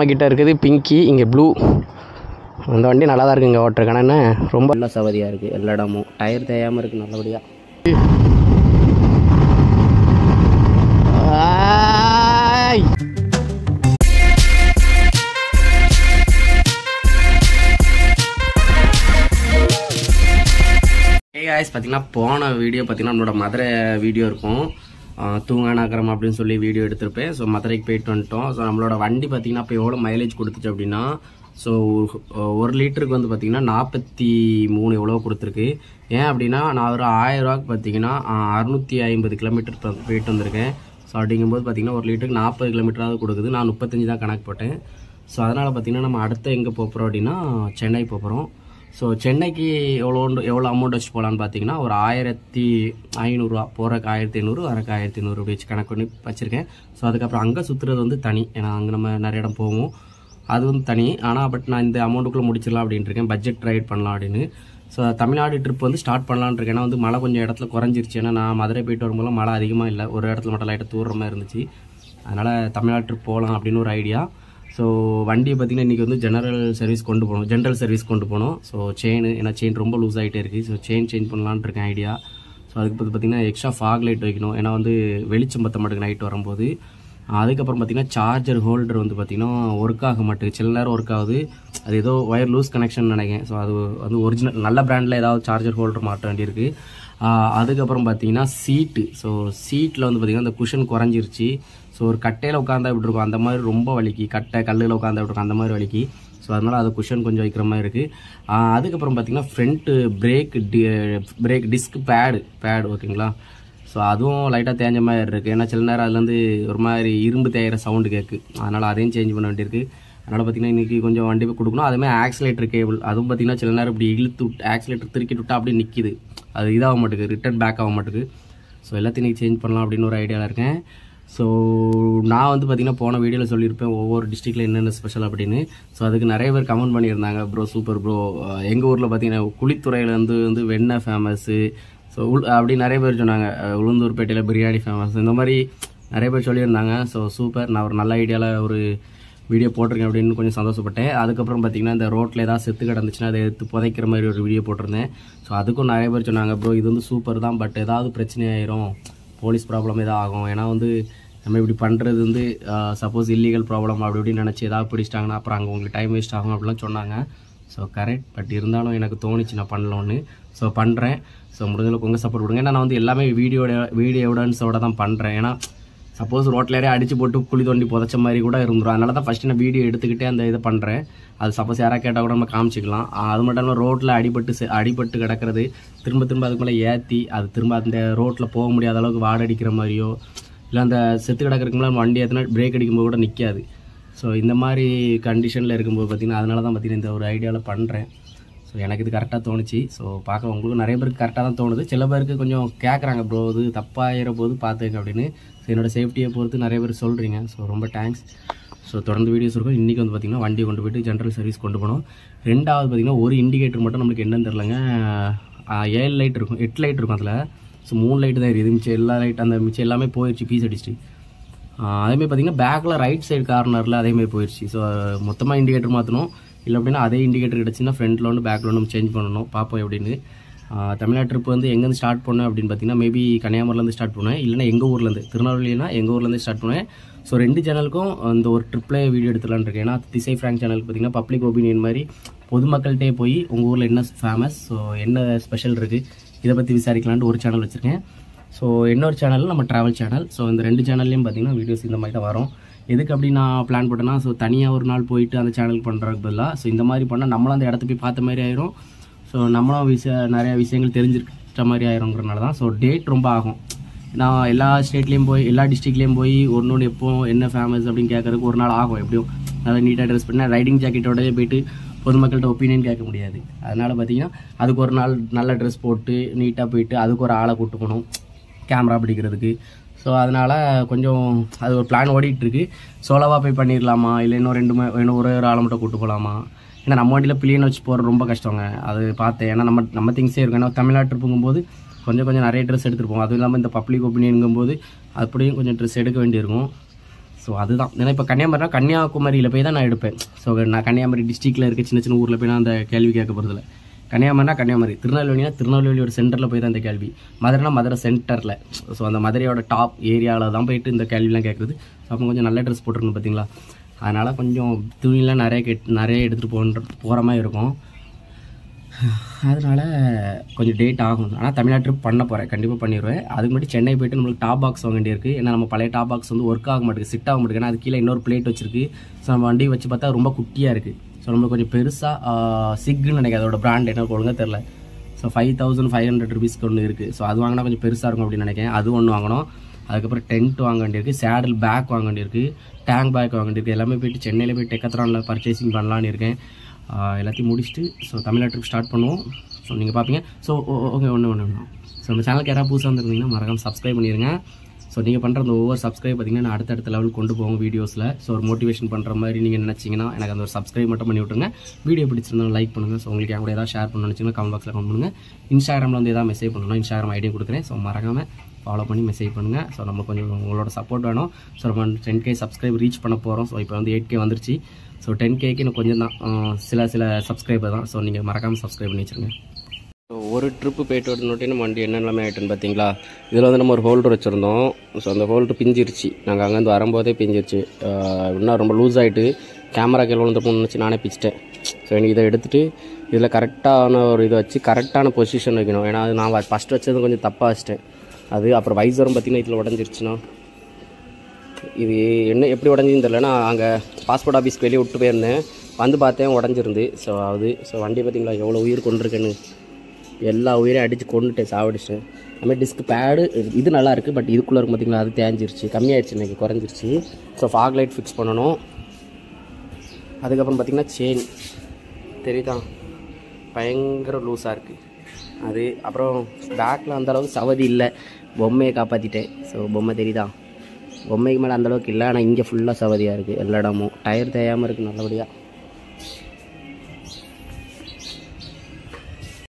நம்மக்கிட்ட இருக்குது பிங்கி இங்கே ப்ளூ அந்த வண்டி நல்லா தான் இருக்குது இங்கே ஓட்டுறக்கான ரொம்ப நல்ல சவதியாக இருக்குது எல்லா இடமும் டயர் தேயாமல் இருக்குது நல்லபடியாக ஏ பார்த்தீங்கன்னா போன வீடியோ பார்த்தீங்கன்னா நம்மளோட மதுரை வீடியோ இருக்கும் தூங்கானாக்கரம் அப்படின்னு சொல்லி வீடியோ எடுத்திருப்பேன் ஸோ மதுரைக்கு போயிட்டு வந்துட்டோம் ஸோ நம்மளோட வண்டி பார்த்திங்கன்னா இப்போ எவ்வளோ மைலேஜ் கொடுத்துச்சு அப்படின்னா ஸோ ஒரு லிட்டருக்கு வந்து பார்த்திங்கன்னா நாற்பத்தி மூணு எவ்வளோ கொடுத்துருக்கு ஏன் அப்படின்னா நான் ஒரு ரூபாய்க்கு பார்த்திங்கன்னா அறுநூற்றி ஐம்பது கிலோமீட்டர் போயிட்டு வந்திருக்கேன் ஸோ அப்படிங்கும்போது பார்த்திங்கன்னா ஒரு லிட்டருக்கு நாற்பது கிலோமீட்டராவது கொடுக்குது நான் முப்பத்தஞ்சு தான் கணக்கு போட்டேன் ஸோ அதனால் பார்த்திங்கன்னா நம்ம அடுத்த எங்கே போகிறோம் அப்படின்னா சென்னை போகிறோம் ஸோ சென்னைக்கு எவ்வளோ எவ்வளோ அமௌண்ட் வச்சு போகலான்னு பார்த்தீங்கன்னா ஒரு ஆயிரத்தி ஐநூறுரூவா போகிறக்கு ஆயிரத்தி ஐநூறு வரக்கு ஆயிரத்தி ஐநூறு அப்படி வச்சு கணக்கு பண்ணி வச்சுருக்கேன் ஸோ அதுக்கப்புறம் அங்கே சுற்றுறது வந்து தனி ஏன்னா அங்கே நம்ம நிறைய இடம் போவோம் அது வந்து தனி ஆனால் பட் நான் இந்த அமௌண்ட்டுக்குள்ளே முடிச்சிடலாம் அப்படின்ட்டு இருக்கேன் பட்ஜெட் ரைட் பண்ணலாம் அப்படின்னு ஸோ தமிழ்நாடு ட்ரிப் வந்து ஸ்டார்ட் பண்ணலான் இருக்கேன் வந்து மழை கொஞ்சம் இடத்துல குறைஞ்சிருச்சு ஏன்னா நான் மதுரை போயிட்டு வரும்போது மழை அதிகமாக இல்லை ஒரு இடத்துல மட்டும் லைட்டாக தூடுற மாதிரி இருந்துச்சு அதனால் தமிழ்நாடு ட்ரிப் போகலாம் அப்படின்னு ஒரு ஐடியா ஸோ வண்டியை பார்த்திங்கன்னா இன்றைக்கி வந்து ஜெனரல் சர்வீஸ் கொண்டு போகணும் ஜென்ரல் சர்வீஸ் கொண்டு போகணும் ஸோ செயின் ஏன்னா செயின் ரொம்ப லூஸ் ஆகிட்டே இருக்குது ஸோ செயின் சேஞ்ச் பண்ணலான்ட்டு இருக்கேன் ஐடியா ஸோ அதுக்கு பார்த்து பார்த்திங்கன்னா எக்ஸ்ட்ரா ஃபாக் லைட் வைக்கணும் ஏன்னா வந்து வெளிச்சம் பற்ற மாட்டேங்க நைட் வரும்போது அதுக்கப்புறம் பார்த்திங்கன்னா சார்ஜர் ஹோல்டர் வந்து பார்த்திங்கன்னா ஒர்க் ஆக மாட்டேங்குது சில நேரம் ஒர்க் ஆகுது அது ஏதோ ஒயர் லூஸ் கனெக்ஷன் நினைக்கேன் ஸோ அது வந்து ஒரிஜினல் நல்ல ப்ராண்டில் ஏதாவது சார்ஜர் ஹோல்டர் மாட்ட வேண்டியிருக்கு அதுக்கப்புறம் பார்த்திங்கன்னா சீட்டு ஸோ சீட்டில் வந்து பார்த்திங்கன்னா அந்த குஷன் குறைஞ்சிருச்சு ஸோ ஒரு கட்டையில் உட்காந்தா இப்படி இருக்கும் அந்த மாதிரி ரொம்ப வலிக்கு கட்டை கல்லில் உட்காந்தா விட்டுருக்கும் அந்த மாதிரி வலிக்கு ஸோ அதனால் அது குஷன் கொஞ்சம் வைக்கிற மாதிரி இருக்குது அதுக்கப்புறம் பார்த்திங்கன்னா front brake the brake disc pad pad ஓகேங்களா ஸோ அதுவும் லைட்டாக தேஞ்ச மாதிரி இருக்குது ஏன்னா சில நேரம் அதுலேருந்து ஒரு மாதிரி இரும்பு தேயிற சவுண்டு கேட்கு அதனால் அதையும் சேஞ்ச் பண்ண வேண்டியிருக்கு அதனால் பார்த்திங்கன்னா இன்றைக்கி கொஞ்சம் வண்டி போய் கொடுக்கணும் அதுமாதிரி ஆக்சிலேட்டர் கேபிள் அதுவும் பார்த்திங்கன்னா சில நேரம் இப்படி இழுத்து விட்டு ஆக்சிலேட்டர் திருக்கிட்டு விட்டால் அப்படியே நிற்கிது அது இதாக மாட்டேங்குது ரிட்டர்ன் பேக் ஆக மாட்டேங்குது ஸோ எல்லாத்தையும் இன்றைக்கி சேஞ்ச் பண்ணலாம் அப்படின்னு ஒரு ஐடியாவில் இருக்கேன் ஸோ நான் வந்து பார்த்திங்கன்னா போன வீடியோவில் சொல்லியிருப்பேன் ஒவ்வொரு டிஸ்ட்ரிக்டில் என்னென்ன ஸ்பெஷல் அப்படின்னு ஸோ அதுக்கு நிறைய பேர் கமெண்ட் பண்ணியிருந்தாங்க ப்ரோ சூப்பர் ப்ரோ எங்கள் ஊரில் பார்த்திங்கன்னா குளித்துறையிலேருந்து வந்து வந்து வெண்ணெய் ஃபேமஸ்ஸு ஸோ உள் அப்படி நிறைய பேர் சொன்னாங்க உளுந்தூர்பேட்டையில் பிரியாணி ஃபேமஸ் இந்த மாதிரி நிறைய பேர் சொல்லியிருந்தாங்க ஸோ சூப்பர் நான் ஒரு நல்ல ஐடியாவில் ஒரு வீடியோ போட்டிருக்கேன் அப்படின்னு கொஞ்சம் சந்தோஷப்பட்டேன் அதுக்கப்புறம் பார்த்திங்கன்னா இந்த ரோட்டில் ஏதாவது செத்து கிடந்துச்சுன்னா அதை எடுத்து புதைக்கிற மாதிரி ஒரு வீடியோ போட்டிருந்தேன் ஸோ அதுக்கும் நிறைய பேர் சொன்னாங்க ப்ரோ இது வந்து சூப்பர் தான் பட் ஏதாவது பிரச்சனை ஆயிரும் போலீஸ் ப்ராப்ளம் ஏதாவது ஆகும் ஏன்னா வந்து நம்ம இப்படி பண்ணுறது வந்து சப்போஸ் இல்லீகல் ப்ராப்ளம் அப்படி இப்படின்னு நினச்சி ஏதாவது பிடிச்சிட்டாங்கன்னா அப்புறம் அங்கே உங்களுக்கு டைம் வேஸ்ட் ஆகும் அப்படிலாம் சொன்னாங்க ஸோ கரெக்ட் பட் இருந்தாலும் எனக்கு தோணுச்சு நான் பண்ணலோன்னு ஸோ பண்ணுறேன் ஸோ முடிஞ்சளவுக்கு உங்கள் சப்போர்ட் கொடுங்க நான் வந்து எல்லாமே வீடியோட வீடியோ எவிடன்ஸோட தான் பண்ணுறேன் ஏன்னா சப்போஸ் ரோட்லேயே அடிச்சு போட்டு குழி தோண்டி புதைச்ச மாதிரி கூட இருந்துடும் அதனால தான் ஃபஸ்ட்டு நான் வீடியோ எடுத்துக்கிட்டே அந்த இதை பண்ணுறேன் அது சப்போஸ் யாராக கேட்டால் கூட நம்ம காமிச்சிக்கலாம் அது மட்டும் இல்லாமல் ரோட்டில் அடிபட்டு அடிபட்டு கிடக்கிறது திரும்ப திரும்ப அதுக்கு மேலே ஏற்றி அது திரும்ப அந்த ரோட்டில் போக முடியாத அளவுக்கு வாடடிக்கிற மாதிரியோ இல்லை அந்த செத்து கிடக்கிறதுக்கு மேலே வண்டி ஏற்றினா பிரேக் அடிக்கும்போது கூட நிற்காது ஸோ இந்த மாதிரி கண்டிஷனில் இருக்கும்போது பார்த்திங்கன்னா அதனால தான் பார்த்திங்கன்னா இந்த ஒரு ஐடியாவில் பண்ணுறேன் ஸோ எனக்கு இது கரெக்டாக தோணுச்சு ஸோ பார்க்க உங்களுக்கு நிறைய பேருக்கு கரெக்டாக தான் தோணுது சில பேருக்கு கொஞ்சம் கேட்குறாங்க ப்ரோ இது தப்பாகிற போது பார்த்துங்க அப்படின்னு ஸோ என்னோடய சேஃப்டியை பொறுத்து நிறைய பேர் சொல்கிறீங்க ஸோ ரொம்ப தேங்க்ஸ் ஸோ தொடர்ந்து வீடியோஸ் இருக்கும் இன்றைக்கி வந்து பார்த்திங்கன்னா வண்டி கொண்டு போய்ட்டு ஜென்ரல் சர்வீஸ் கொண்டு போகணும் ரெண்டாவது பார்த்திங்கன்னா ஒரு இண்டிகேட்டர் மட்டும் நம்மளுக்கு என்னன்னு தெரிலங்க ஏழு லைட் இருக்கும் எட்டு லைட் இருக்கும் அதில் ஸோ மூணு லைட்டு தான் இருக்குது மிச்சம் எல்லா லைட் அந்த மிச்சம் எல்லாமே போயிடுச்சு பீஸ் அடிச்சுட்டு அதேமாதிரி பார்த்தீங்கன்னா பேக்கில் ரைட் சைடு கார்னரில் அதேமாதிரி போயிடுச்சு ஸோ மொத்தமாக இண்டிகேட்டர் மாற்றணும் இல்லை அப்படின்னா அதே இண்டிகேட்டர் கிடச்சின்னா ஃப்ரண்ட்டில் வந்து பேக்கில் ஒன்று சேஞ்ச் பண்ணணும் பார்ப்போம் எப்படின்னு தமிழ்நாட்டு ட்ரிப் வந்து எங்கேருந்து ஸ்டார்ட் பண்ணேன் அப்படின்னு பார்த்தீங்கன்னா மேபி கன்னியாகுமரிலேருந்து ஸ்டார்ட் பண்ணுவேன் இல்லைனா எங்கள் ஊர்லேருந்து திருநெல்வேலினா எங்கள் ஊர்லேருந்து ஸ்டார்ட் பண்ணுவேன் ஸோ ரெண்டு சேனலுக்கும் அந்த ஒரு ட்ரிப்பில் வீடியோ எடுத்துலான் இருக்கேன் ஏன்னா திசை ஃப்ராங்க் சேனலுக்கு பார்த்தீங்கன்னா பப்ளிக் ஒப்பீனியன் மாதிரி பொதுமக்கள்கிட்டே போய் உங்கள் ஊரில் என்ன ஃபேமஸ் ஸோ என்ன ஸ்பெஷல் இருக்குது இதை பற்றி விசாரிக்கலான்ட்டு ஒரு சேனல் வச்சுருக்கேன் ஸோ இன்னொரு சேனல் நம்ம ட்ராவல் சேனல் ஸோ இந்த ரெண்டு சேனல்லையும் பார்த்தீங்கன்னா வீடியோஸ் இந்த மாதிரி தான் வரும் எதுக்கு அப்படி நான் பிளான் பண்ணேன்னா ஸோ தனியாக ஒரு நாள் போயிட்டு அந்த சேனலுக்கு பண்ணுறதுக்கு பதிலாக ஸோ இந்த மாதிரி பண்ணால் நம்மளும் அந்த இடத்த போய் பார்த்த மாதிரி ஆயிரும் ஸோ நம்மளும் விஷய நிறையா விஷயங்கள் தெரிஞ்சிருக்கிற மாதிரி ஆயிரும்ங்கிறனால தான் ஸோ டேட் ரொம்ப ஆகும் நான் எல்லா ஸ்டேட்லேயும் போய் எல்லா டிஸ்ட்ரிக்ட்லேயும் போய் ஒன்று ஒன்று எப்போ என்ன ஃபேமஸ் அப்படின்னு கேட்கறதுக்கு ஒரு நாள் ஆகும் எப்படியும் நல்லா நீட்டாக ட்ரெஸ் பண்ணால் ரைடிங் ஜாக்கெட்டோடய போயிட்டு பொதுமக்கள்கிட்ட ஒப்பீனியன் கேட்க முடியாது அதனால் பார்த்தீங்கன்னா அதுக்கு ஒரு நாள் நல்ல ட்ரெஸ் போட்டு நீட்டாக போயிட்டு அதுக்கு ஒரு ஆளை கூட்டுக்கணும் கேமரா பிடிக்கிறதுக்கு ஸோ அதனால் கொஞ்சம் அது ஒரு பிளான் ஓடிட்டுருக்கு சோலோவாக போய் பண்ணிடலாமா இல்லை இன்னும் ரெண்டு இன்னும் ஒரே ஒரு ஆளை மட்டும் கூட்டு போகலாமா ஏன்னா நம்ம வண்டியில் பிள்ளைன்னு வச்சு போகிற ரொம்ப கஷ்டங்க அது பார்த்தேன் ஏன்னா நம்ம நம்ம திங்ஸே இருக்கும் ஏன்னா தமிழ்நாட்டு இருக்கும்போது கொஞ்சம் கொஞ்சம் நிறைய ட்ரெஸ் எடுத்துருப்போம் அதுவும் இல்லாமல் இந்த பப்ளிக் போது அப்படியும் கொஞ்சம் ட்ரெஸ் எடுக்க வேண்டியிருக்கும் ஸோ அதுதான் ஏன்னா இப்போ கன்னியாகுமரினா கன்னியாகுமரியில் போய் தான் நான் எடுப்பேன் ஸோ நான் கன்னியாகுமரி டிஸ்ட்ரிக்டில் இருக்க சின்ன சின்ன ஊரில் போய் நான் அந்த கேள்வி கேட்க போகிறதில்ல கன்னியாகுமரினா கன்னியாகுமரி திருநெல்வேலினா திருநெல்வேலியோட சென்டரில் போய் தான் இந்த கேள்வி மதுரைனா மதுரை சென்டரில் ஸோ அந்த மதுரையோட டாப் ஏரியாவில் தான் போயிட்டு இந்த கேள்விலாம் கேட்குறது ஸோ அப்போ கொஞ்சம் நல்ல ட்ரெஸ் போட்டிருக்கணும் பார்த்தீங்களா அதனால் கொஞ்சம் துணிலாம் நிறைய கேட் நிறைய எடுத்துகிட்டு போன்ற போகிற மாதிரி இருக்கும் அதனால் கொஞ்சம் டேட் ஆகும் ஆனால் தமிழ்நாட்டு பண்ண போகிறேன் கண்டிப்பாக பண்ணிடுவேன் அதுக்கு மட்டும் சென்னை போய்ட்டு நம்மளுக்கு டாப் பாக்ஸ் வாங்க வேண்டியிருக்கு ஏன்னா நம்ம பழைய டாப் பாக்ஸ் வந்து ஒர்க் ஆக மாட்டேங்குது சிட் ஆக மாட்டேங்குது ஏன்னா அது கீழே இன்னொரு பிளேட் வச்சிருக்கு ஸோ நம்ம வண்டி வச்சு பார்த்தா ரொம்ப குட்டியாக இருக்குது ஸோ நம்மளுக்கு கொஞ்சம் பெருசாக சிக்னு நினைக்கிறேன் அதோட ப்ராண்ட் என்ன கொடுங்க தெரில so five thousand five hundred ருபீஸ்க்கு ஒன்று இருக்குது ஸோ அது வாங்கினா கொஞ்சம் பெருசாக இருக்கும் அப்படின்னு நினைக்கிறேன் அது ஒன்று வாங்கணும் அதுக்கப்புறம் டென்ட் வாங்க வேண்டியிருக்கு சேடல் பேக் வாங்க வேண்டியிருக்கு டேங்க் பேக் வாங்க வேண்டியிருக்கு எல்லாமே போயிட்டு சென்னையில் போய் டெக்கத்ரானில் பர்ச்சேசிங் பண்ணலான்னு இருக்கேன் எல்லாத்தையும் முடிச்சுட்டு ஸோ தமிழ்நாட்டுக்கு ட்ரிப் ஸ்டார்ட் பண்ணுவோம் ஸோ நீங்கள் பார்ப்பீங்க ஸோ ஓகே ஒன்று ஒன்று ஒன்று ஸோ நம்ம சேனலுக்கு யாராவது புதுசாக வந்துருந்தீங்கன்னா மறக்காமல் சப்ஸ்கிரைப் பண்ணிடுங்க ஸோ நீங்கள் பண்ணுற அந்த ஒவ்வொரு சப்ஸ்கிரைப் பார்த்தீங்கன்னா நான் அடுத்த லெவல் கொண்டு போவோம் வீடியோஸில் ஸோ ஒரு மோட்டிவேஷன் பண்ணுற மாதிரி நீங்கள் நினச்சிங்கன்னா எனக்கு அந்த ஒரு சப்ஸ்கிரைப் மட்டும் பண்ணி விட்டுருங்க வீடியோ பிடிச்சிருந்தா லைக் பண்ணுங்கள் ஸோ உங்களுக்கு என் கூட ஏதாவது ஷேர் பண்ணணும் நினச்சிங்கன்னா கமெண்ட் பாக்ஸில் கமெண்ட் பண்ணுங்கள் இன்ஸ்டாகிராமில் வந்து எதாவது மெசேஜ் பண்ணணும் இன்ஸ்டாகிராம் ஐடியும் கொடுக்குறேன் ஸோ மறக்காமல் ஃபாலோ பண்ணி மெசேஜ் பண்ணுங்கள் ஸோ நம்ம கொஞ்சம் உங்களோட சப்போர்ட் வேணும் ஸோ நம்ம டென் கே சப்ஸ்கிரைப் ரீச் பண்ண போகிறோம் ஸோ இப்போ வந்து எயிட் கே வந்துருச்சு ஸோ டென் கேக்கு இன்னும் கொஞ்சம் தான் சில சில சப்ஸ்கிரைபர் தான் ஸோ நீங்கள் மறக்காமல் சப்ஸ்கிரைப் பண்ணி வச்சுருங்க ஒரு ட்ரிப்பு போயிட்டு வரணுட்டினா வண்டி என்னெல்லாமே ஆகிட்டுன்னு பார்த்தீங்களா இதில் வந்து நம்ம ஒரு ஹோல்டர் வச்சுருந்தோம் ஸோ அந்த ஹோல்டர் பிஞ்சிருச்சு நாங்கள் அங்கேருந்து வரும்போதே பிஞ்சிருச்சு இன்னும் ரொம்ப லூஸ் ஆகிட்டு கேமரா கீழே விழுந்துருப்போம்னு நானே பிச்சிட்டேன் ஸோ எனக்கு இதை எடுத்துகிட்டு இதில் கரெக்டான ஒரு இதை வச்சு கரெக்டான பொசிஷன் வைக்கணும் ஏன்னா அது நான் ஃபஸ்ட்டு வச்சது கொஞ்சம் தப்பாக வச்சிட்டேன் அது அப்புறம் வைசரும் பார்த்திங்கன்னா இதில் உடஞ்சிருச்சுன்னா இது என்ன எப்படி உடஞ்சின்னு நான் அங்கே பாஸ்போர்ட் ஆஃபீஸ்க்கு வெளியே விட்டு போயிருந்தேன் வந்து பார்த்தேன் உடஞ்சிருந்து ஸோ அது ஸோ வண்டி பார்த்தீங்களா எவ்வளோ உயிர் கொண்டிருக்குன்னு எல்லா உயிரையும் அடித்து கொண்டுட்டேன் சாவடிச்சேன் அதுமாதிரி டிஸ்க் பேடு இது நல்லா இருக்குது பட் இதுக்குள்ளே இருக்கும் பார்த்திங்கன்னா அது தேஞ்சிருச்சு கம்மியாகிடுச்சு இன்றைக்கி குறைஞ்சிருச்சு ஸோ ஃபாக் லைட் ஃபிக்ஸ் பண்ணணும் அதுக்கப்புறம் பார்த்திங்கன்னா செயின் தெரியுதா பயங்கர லூஸாக இருக்குது அது அப்புறம் பேக்கில் அந்தளவுக்கு சவதி இல்லை பொம்மையை காப்பாற்றிட்டேன் ஸோ பொம்மை தெரியுதா பொம்மைக்கு மேலே அந்தளவுக்கு இல்லை ஆனால் இங்கே ஃபுல்லாக சவதியாக இருக்குது எல்லா இடமும் டயர் தேயாமல் இருக்குது நல்லபடியாக